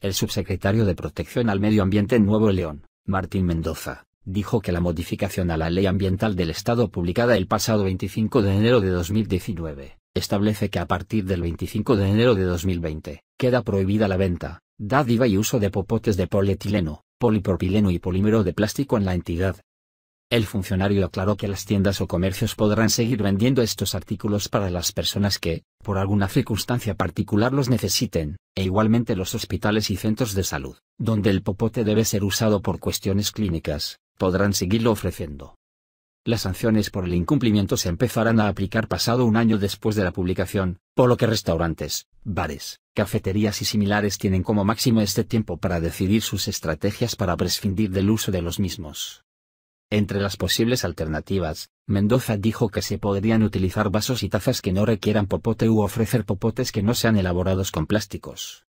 El subsecretario de Protección al Medio Ambiente en Nuevo León, Martín Mendoza, dijo que la modificación a la Ley Ambiental del Estado publicada el pasado 25 de enero de 2019, establece que a partir del 25 de enero de 2020, queda prohibida la venta, dádiva y uso de popotes de polietileno, polipropileno y polímero de plástico en la entidad. El funcionario aclaró que las tiendas o comercios podrán seguir vendiendo estos artículos para las personas que, por alguna circunstancia particular, los necesiten, e igualmente los hospitales y centros de salud, donde el popote debe ser usado por cuestiones clínicas, podrán seguirlo ofreciendo. Las sanciones por el incumplimiento se empezarán a aplicar pasado un año después de la publicación, por lo que restaurantes, bares, cafeterías y similares tienen como máximo este tiempo para decidir sus estrategias para prescindir del uso de los mismos. Entre las posibles alternativas, Mendoza dijo que se podrían utilizar vasos y tazas que no requieran popote u ofrecer popotes que no sean elaborados con plásticos.